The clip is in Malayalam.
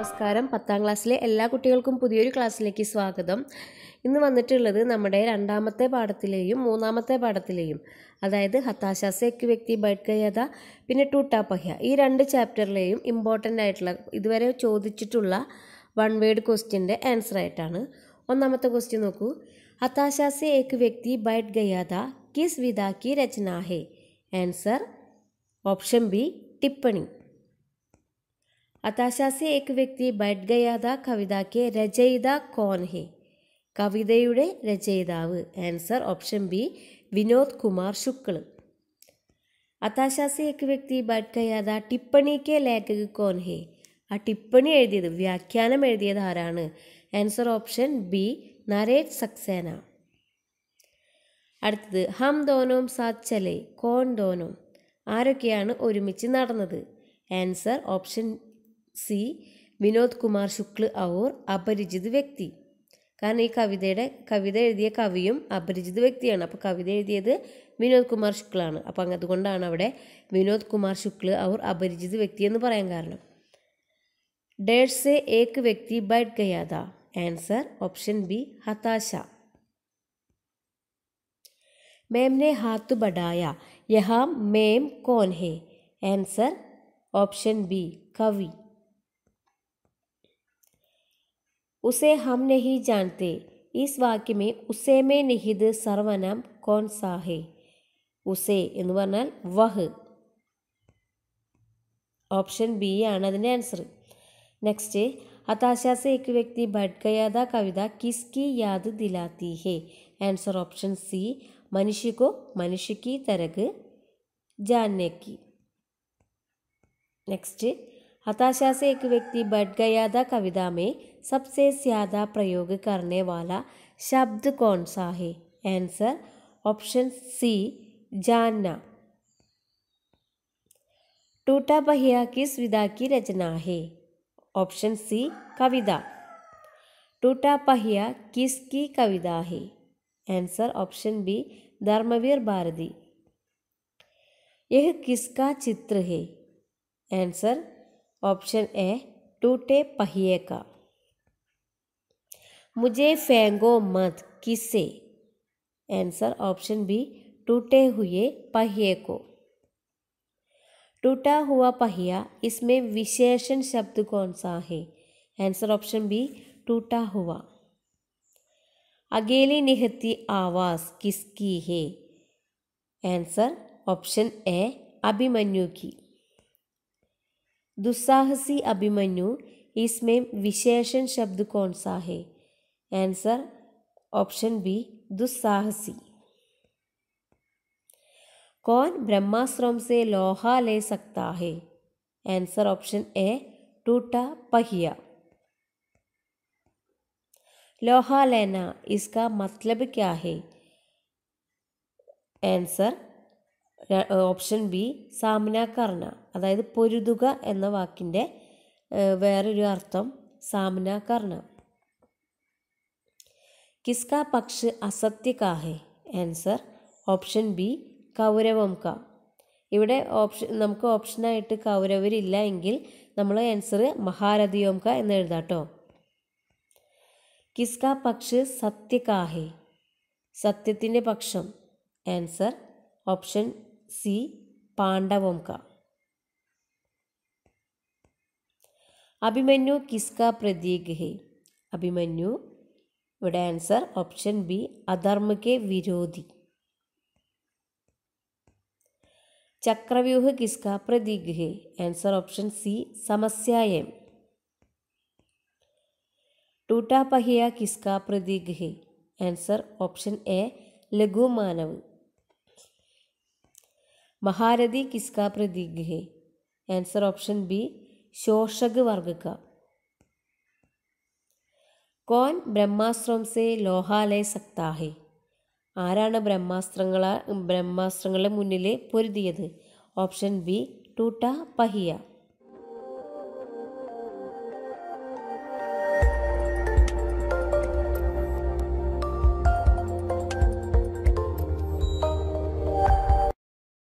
നമസ്കാരം പത്താം ക്ലാസ്സിലെ എല്ലാ കുട്ടികൾക്കും പുതിയൊരു ക്ലാസ്സിലേക്ക് സ്വാഗതം ഇന്ന് വന്നിട്ടുള്ളത് നമ്മുടെ രണ്ടാമത്തെ പാഠത്തിലെയും മൂന്നാമത്തെ പാഠത്തിലെയും അതായത് ഹതാശാസ എക്ക് വ്യക്തി ബൈഡ്കയത പിന്നെ ടൂട്ടാപ്പഹ്യ ഈ രണ്ട് ചാപ്റ്ററിലെയും ഇമ്പോർട്ടൻ്റ് ആയിട്ടുള്ള ഇതുവരെ ചോദിച്ചിട്ടുള്ള വൺ വേഡ് ക്വസ്റ്റ്യൻ്റെ ആൻസർ ആയിട്ടാണ് ഒന്നാമത്തെ ക്വസ്റ്റ്യൻ നോക്കൂ ഹതാശാസ എക്ക് വ്യക്തി ബൈഡ് ഗയാത കിസ് വിതാക്കി രചനാഹേ ആൻസർ ഓപ്ഷൻ ബി ടിപ്പണി अताशा से एक വ്യക്തി ബഡ് ഗയാദ കവിതയ്ക്ക് രചയിത കോൺ ഹെ കവിതയുടെ രചയിതാവ് answer option B Vinod Kumar Shukla അതാശാ സെ ഏക് വ്യക്തി ബഡ് ഗയാദ ടിപ്പണിക്ക് ലേഖക് കോൺ ഹെ ആ ടിപ്പണി എഴുതിയത് വ്യാഖ്യാനം എഴുതിയത് ആരാണ് answer option B Naresh Saxena അടുത്തത് ഹം ദോനോം സാത് ചലേ കോൺ ദോനോം ആരൊക്കെയാണ് ഒരുമിച്ച് നടന്നത് answer option C Vinod Kumar Shukla ഔർ അപരിചിത് വ്യക്തി കാരണം ഈ കവിതയുടെ കവിത എഴുതിയ കവിയും അപരിചിത് വ്യക്തിയാണ് അപ്പോൾ കവിത എഴുതിയത് വിനോദ് കുമാർ ശുക്ലാണ് അപ്പോൾ അതുകൊണ്ടാണ് അവിടെ വിനോദ് കുമാർ ശുക്ല അവർ അപരിചിത് വ്യക്തി എന്ന് പറയാൻ കാരണം ഡേഴ്സ് സെ ഏക് വ്യക്തി ബൈഡ് ഗയാദ ആൻസർ ഓപ്ഷൻ ബി ഹതാശ മേംനെ ഹാത്തു ബഡായ യഹാം മേം കോൻഹേ ആൻസർ ഓപ്ഷൻ ബി കവി उसे हम नहीं जानते इस वाक्य में उसे में निहित सर्वनाम कौन सा है उसे എന്ന് പറഞ്ഞാൽ വഹ് ഓപ്ഷൻ ബി ആണ് അതിൻ്റെ ആൻസർ നെക്സ്റ്റ് हताशा से एक व्यक्ति भटक गया था कविता किसकी याद दिलाती है आंसर ऑप्शन सी मनुष्य को मनुष्य की तरह जानने की नेक्स्ट हताशा से एक व्यक्ति बढ़ गया था कविता में सबसे ज़्यादा प्रयोग करने वाला शब्द कौन सा है आंसर ऑप्शन सी जानना टूटा पहिया किस विधा की रचना है ऑप्शन सी कविता टूटा पहिया किसकी कविता है answer option B Dharamvir Bharati यह किसका चित्र है आंसर ऑप्शन ए टूटे पहिए का मुझे फेंगो मत किसे आंसर ऑप्शन बी टूटे हुए पहिए को टूटा हुआ पहिया इसमें विशेषण शब्द कौन सा है आंसर ऑप्शन बी टूटा हुआ अकेली निहती आवाज़ किसकी है आंसर ऑप्शन ए अभिमन्यु की दुस्साहसी अभिमन्यु इसमें विशेषण शब्द कौन सा है आंसर ऑप्शन बी दुस्साहसी कौन ब्रह्माश्रम से लोहा ले सकता है आंसर ऑप्शन ए टूटा पहिया लोहा लेना इसका मतलब क्या है आंसर ഓപ്ഷൻ ബി സാമനാകർണ അതായത് പൊരുതുക എന്ന വാക്കിൻ്റെ വേറൊരു അർത്ഥം സാമനാകർണ കിസ്ക പക്ഷ് അസത്യ കാഹേ ആൻസർ ഓപ്ഷൻ ബി കൗരവം ക ഇവിടെ ഓപ്ഷൻ നമുക്ക് ഓപ്ഷനായിട്ട് കൗരവരില്ല എങ്കിൽ നമ്മൾ ആൻസർ മഹാരഥിയോം ക എന്ന് എഴുതാട്ടോ കിസ്ക പക്ഷ് സത്യകാഹേ സത്യത്തിൻ്റെ പക്ഷം ആൻസർ ഓപ്ഷൻ സി പാണ്ഡവോംക അഭിമന്യു കിസ്ക പ്രതീക് ഹെ അഭിമന്യു ഇവിടെ ആൻസർ ഓപ്ഷൻ ബി അധർമ്മയ്ക്ക് വിരോധി ചക്രവ്യൂഹ കിസ്ക പ്രതീക് ഹെ ആൻസർ ഓപ്ഷൻ സി സമസ്യായം ടൂട്ടാ പഹിയ കിസ്ക പ്രതീക് ഹെ ആൻസർ ഓപ്ഷൻ എ ലഘുമാനവ് മഹാരഥി കിസ്ക പ്രതീക് ആൻസർ ഓപ്ഷൻ ബി ശോഷക് വർഗക്ക കോൻ ബ്രഹ്മാസ്ത്രം സെ ലോഹാലയ സക്താഹെ ആരാണ് ബ്രഹ്മാസ്ത്രങ്ങളെ ബ്രഹ്മാസ്ത്രങ്ങളുടെ മുന്നിൽ പൊരുതിയത് ഓപ്ഷൻ ബി ടൂട്ട പഹിയ